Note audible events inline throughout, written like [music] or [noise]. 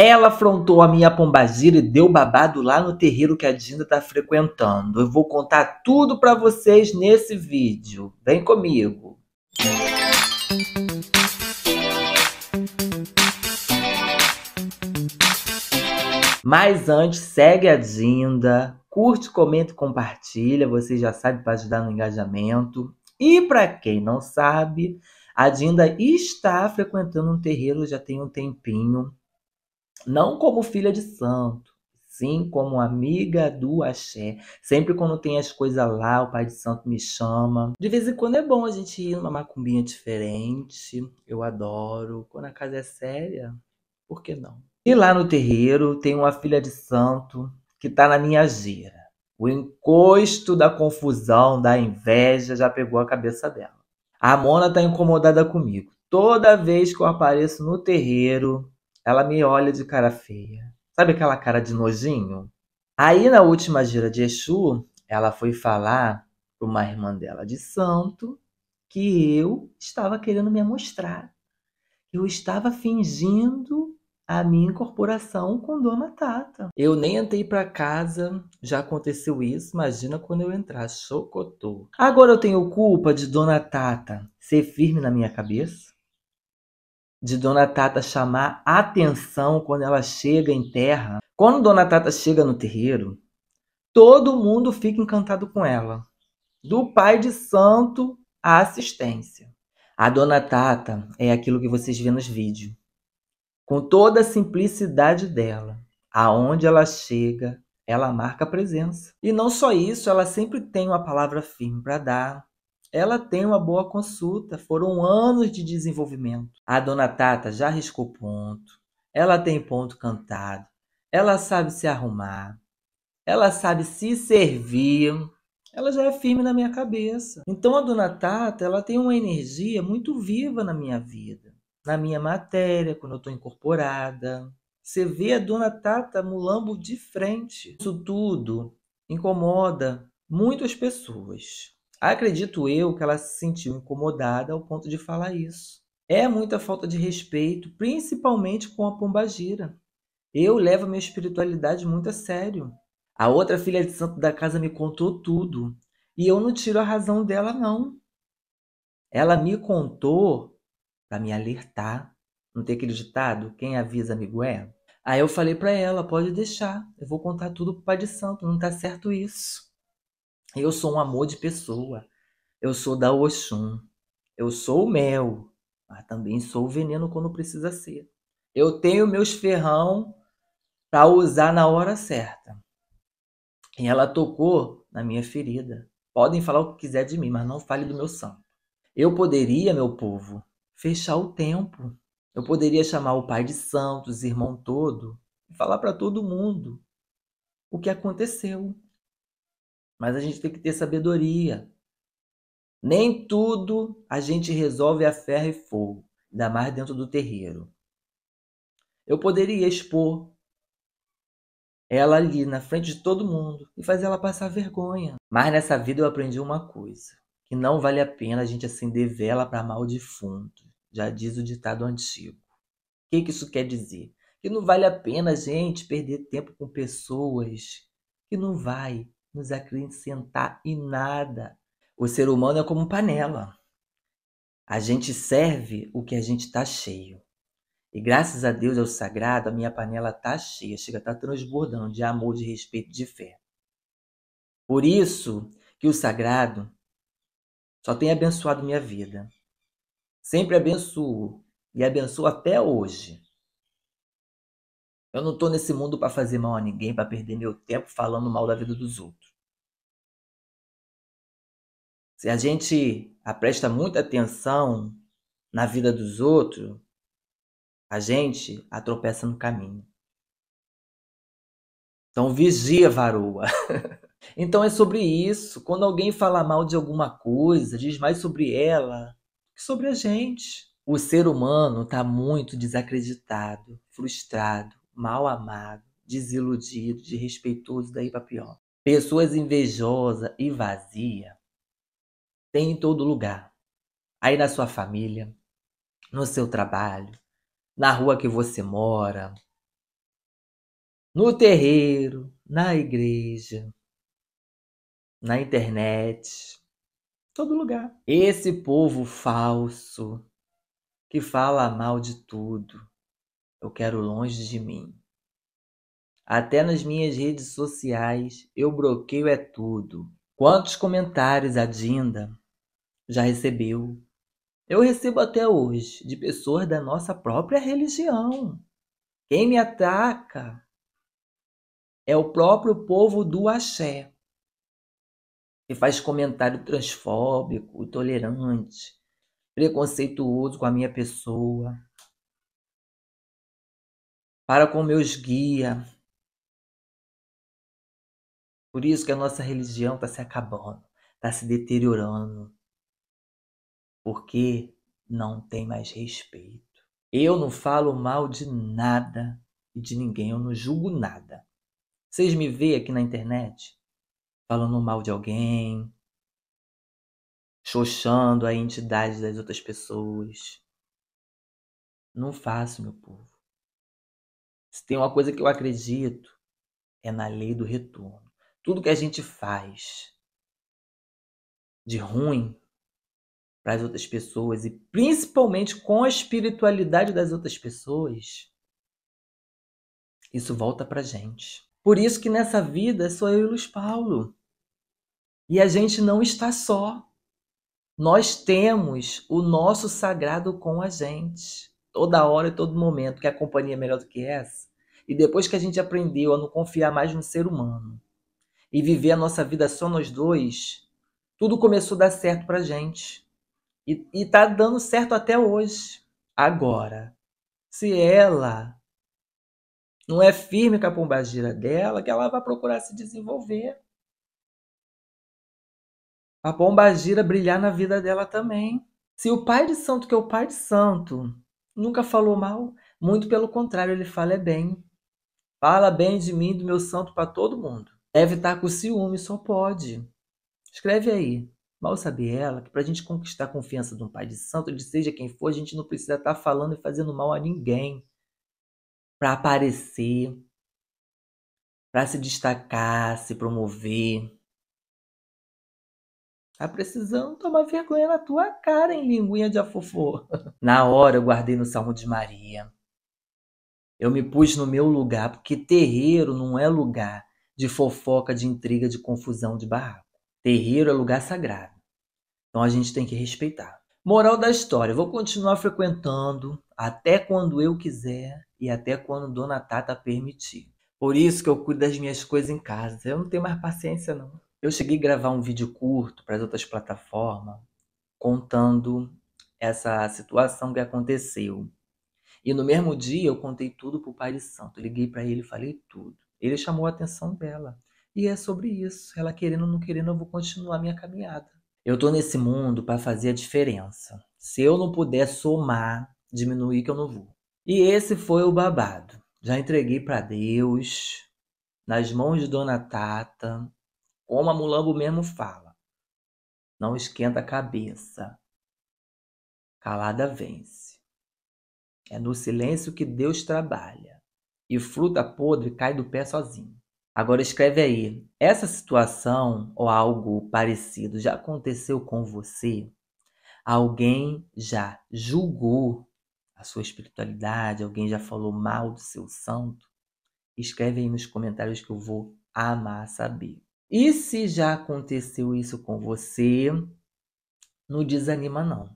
Ela afrontou a minha pombagira e deu babado lá no terreiro que a Dinda tá frequentando. Eu vou contar tudo para vocês nesse vídeo. Vem comigo. Mas antes, segue a Dinda, curte, comenta e compartilha, você já sabe para ajudar no engajamento. E para quem não sabe, a Dinda está frequentando um terreiro já tem um tempinho não como filha de santo, sim como amiga do axé. Sempre quando tem as coisas lá, o Pai de Santo me chama. De vez em quando é bom a gente ir numa macumbinha diferente, eu adoro. Quando a casa é séria, por que não? E lá no terreiro tem uma filha de santo que tá na minha gira. O encosto da confusão, da inveja já pegou a cabeça dela. A Mona tá incomodada comigo. Toda vez que eu apareço no terreiro, ela me olha de cara feia. Sabe aquela cara de nojinho? Aí na última gira de Exu, ela foi falar para uma irmã dela de santo que eu estava querendo me mostrar. Eu estava fingindo a minha incorporação com Dona Tata. Eu nem entrei para casa, já aconteceu isso, imagina quando eu entrar, chocotou. Agora eu tenho culpa de Dona Tata ser firme na minha cabeça? de Dona Tata chamar atenção quando ela chega em terra. Quando Dona Tata chega no terreiro, todo mundo fica encantado com ela, do pai de santo à assistência. A Dona Tata é aquilo que vocês vêem nos vídeos, com toda a simplicidade dela. Aonde ela chega, ela marca a presença. E não só isso, ela sempre tem uma palavra firme para dar, ela tem uma boa consulta, foram anos de desenvolvimento. A dona Tata já riscou ponto, ela tem ponto cantado, ela sabe se arrumar, ela sabe se servir, ela já é firme na minha cabeça. Então a dona Tata, ela tem uma energia muito viva na minha vida, na minha matéria, quando eu estou incorporada. Você vê a dona Tata mulambo de frente. Isso tudo incomoda muitas pessoas. Acredito eu que ela se sentiu incomodada ao ponto de falar isso. É muita falta de respeito, principalmente com a pombagira. Eu levo minha espiritualidade muito a sério. A outra filha de santo da casa me contou tudo, e eu não tiro a razão dela não. Ela me contou para me alertar. Não tem aquele ditado, quem avisa amigo é? Aí eu falei para ela, pode deixar, eu vou contar tudo pro Pai de Santo, não tá certo isso. Eu sou um amor de pessoa. Eu sou da Oxum. Eu sou o mel, mas também sou o veneno quando precisa ser. Eu tenho meus ferrão para usar na hora certa. E ela tocou na minha ferida. Podem falar o que quiser de mim, mas não fale do meu santo. Eu poderia, meu povo, fechar o tempo. Eu poderia chamar o pai de santos, irmão todo, e falar para todo mundo o que aconteceu. Mas a gente tem que ter sabedoria. Nem tudo a gente resolve a ferro e fogo, ainda mais dentro do terreiro. Eu poderia expor ela ali na frente de todo mundo e fazer ela passar vergonha. Mas nessa vida eu aprendi uma coisa, que não vale a pena a gente acender vela para mal defunto, já diz o ditado antigo. O que, que isso quer dizer? Que não vale a pena a gente perder tempo com pessoas que não vai nos acrescentar em nada. O ser humano é como panela. A gente serve o que a gente está cheio. E graças a Deus, ao sagrado, a minha panela está cheia, chega, está transbordando de amor, de respeito, de fé. Por isso que o sagrado só tem abençoado minha vida. Sempre abençoo e abençoo até hoje. Eu não estou nesse mundo para fazer mal a ninguém, para perder meu tempo falando mal da vida dos outros. Se a gente presta muita atenção na vida dos outros, a gente atropessa no caminho. Então vigia, varoa. [laughs] então é sobre isso. Quando alguém fala mal de alguma coisa, diz mais sobre ela que sobre a gente. O ser humano está muito desacreditado, frustrado, mal amado, desiludido, desrespeitoso, daí para pior. Pessoas invejosas e vazias tem em todo lugar. Aí na sua família, no seu trabalho, na rua que você mora, no terreiro, na igreja, na internet, todo lugar. Esse povo falso que fala mal de tudo, eu quero longe de mim. Até nas minhas redes sociais, eu bloqueio é tudo. Quantos comentários a Dinda já recebeu? Eu recebo até hoje de pessoas da nossa própria religião. Quem me ataca é o próprio povo do axé, que faz comentário transfóbico, intolerante, preconceituoso com a minha pessoa, para com meus guias, por isso que a nossa religião está se acabando, está se deteriorando. Porque não tem mais respeito. Eu não falo mal de nada e de ninguém, eu não julgo nada. Vocês me veem aqui na internet falando mal de alguém, xoxando a entidade das outras pessoas. Não faço, meu povo. Se tem uma coisa que eu acredito, é na lei do retorno. Tudo que a gente faz de ruim para as outras pessoas e principalmente com a espiritualidade das outras pessoas, isso volta para gente. Por isso que nessa vida sou eu e Luiz Paulo. E a gente não está só. Nós temos o nosso sagrado com a gente, toda hora e todo momento, que a companhia é melhor do que essa. E depois que a gente aprendeu a não confiar mais no ser humano, e viver a nossa vida só nós dois, tudo começou a dar certo pra gente. E, e tá dando certo até hoje. Agora, se ela não é firme com a pombagira dela, que ela vai procurar se desenvolver. A pombagira brilhar na vida dela também. Se o pai de santo, que é o pai de santo, nunca falou mal, muito pelo contrário, ele fala é bem. Fala bem de mim, do meu santo, para todo mundo. Deve estar com ciúme, só pode. Escreve aí. Mal sabe ela que para a gente conquistar a confiança de um pai de santo, ele seja quem for, a gente não precisa estar falando e fazendo mal a ninguém. Para aparecer, para se destacar, se promover. Tá precisando tomar vergonha na tua cara, em linguinha de afofô. [laughs] na hora eu guardei no Salmo de Maria. Eu me pus no meu lugar, porque terreiro não é lugar de fofoca, de intriga, de confusão, de barraco. Terreiro é lugar sagrado. Então a gente tem que respeitar. Moral da história: vou continuar frequentando até quando eu quiser e até quando Dona Tata permitir. Por isso que eu cuido das minhas coisas em casa. Eu não tenho mais paciência, não. Eu cheguei a gravar um vídeo curto para as outras plataformas contando essa situação que aconteceu. E no mesmo dia eu contei tudo pro Pai de Santo. liguei para ele e falei tudo. Ele chamou a atenção dela. E é sobre isso. Ela querendo ou não querendo, eu vou continuar minha caminhada. Eu tô nesse mundo para fazer a diferença. Se eu não puder somar, diminuir que eu não vou. E esse foi o babado. Já entreguei para Deus, nas mãos de Dona Tata, como a Mulambo mesmo fala. Não esquenta a cabeça. Calada vence. É no silêncio que Deus trabalha e fruta podre cai do pé sozinho. Agora escreve aí: essa situação ou algo parecido já aconteceu com você? Alguém já julgou a sua espiritualidade? Alguém já falou mal do seu santo? Escreve aí nos comentários que eu vou amar saber. E se já aconteceu isso com você, não desanima não.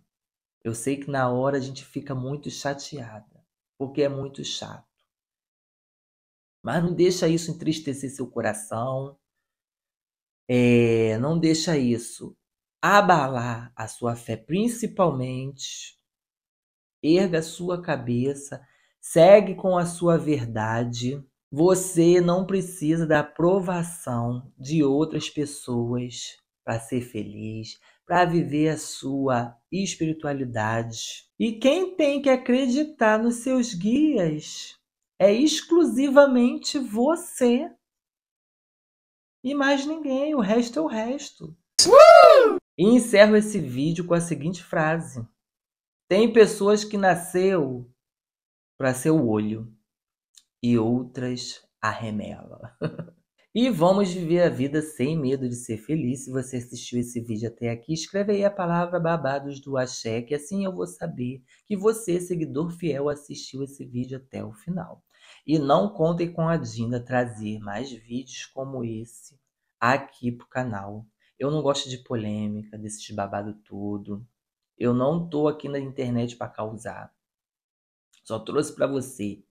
Eu sei que na hora a gente fica muito chateada, porque é muito chato. Mas não deixa isso entristecer seu coração. É, não deixa isso abalar a sua fé, principalmente. Erga a sua cabeça, segue com a sua verdade. Você não precisa da aprovação de outras pessoas para ser feliz, para viver a sua espiritualidade. E quem tem que acreditar nos seus guias é exclusivamente você e mais ninguém. O resto é o resto. Uh! E encerro esse vídeo com a seguinte frase: Tem pessoas que nasceu para ser o olho e outras a remela. [laughs] e vamos viver a vida sem medo de ser feliz. Se você assistiu esse vídeo até aqui, escreve aí a palavra babados do axé, que assim eu vou saber que você, seguidor fiel, assistiu esse vídeo até o final. E não contem com a Dinda trazer mais vídeos como esse aqui pro canal. Eu não gosto de polêmica, desses babado tudo. Eu não tô aqui na internet para causar. Só trouxe para você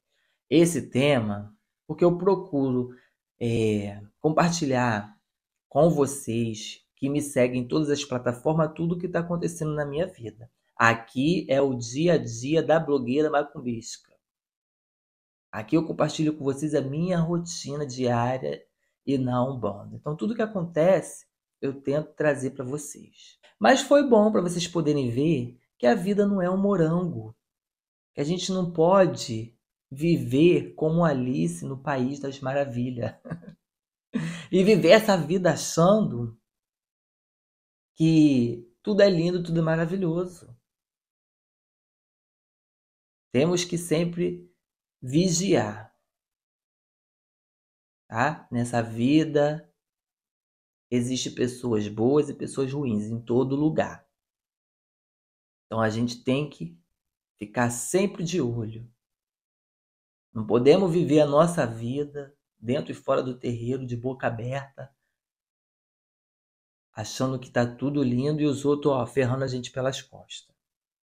esse tema porque eu procuro é, compartilhar com vocês que me seguem em todas as plataformas tudo o que está acontecendo na minha vida. Aqui é o dia a dia da blogueira Macumbisca. Aqui eu compartilho com vocês a minha rotina diária e na Umbanda. Então, tudo que acontece, eu tento trazer para vocês. Mas foi bom para vocês poderem ver que a vida não é um morango, que a gente não pode viver como Alice no País das Maravilhas [laughs] e viver essa vida achando que tudo é lindo, tudo é maravilhoso. Temos que sempre vigiar. Tá? Nessa vida existe pessoas boas e pessoas ruins em todo lugar. Então a gente tem que ficar sempre de olho. Não podemos viver a nossa vida dentro e fora do terreiro de boca aberta, achando que está tudo lindo e os outros ó, ferrando a gente pelas costas.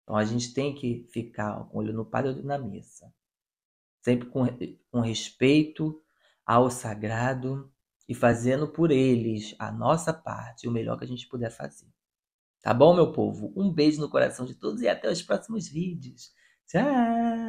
Então a gente tem que ficar com o olho no padre e na missa sempre com, com respeito ao sagrado e fazendo por eles a nossa parte, o melhor que a gente puder fazer. Tá bom, meu povo? Um beijo no coração de todos e até os próximos vídeos. Tchau!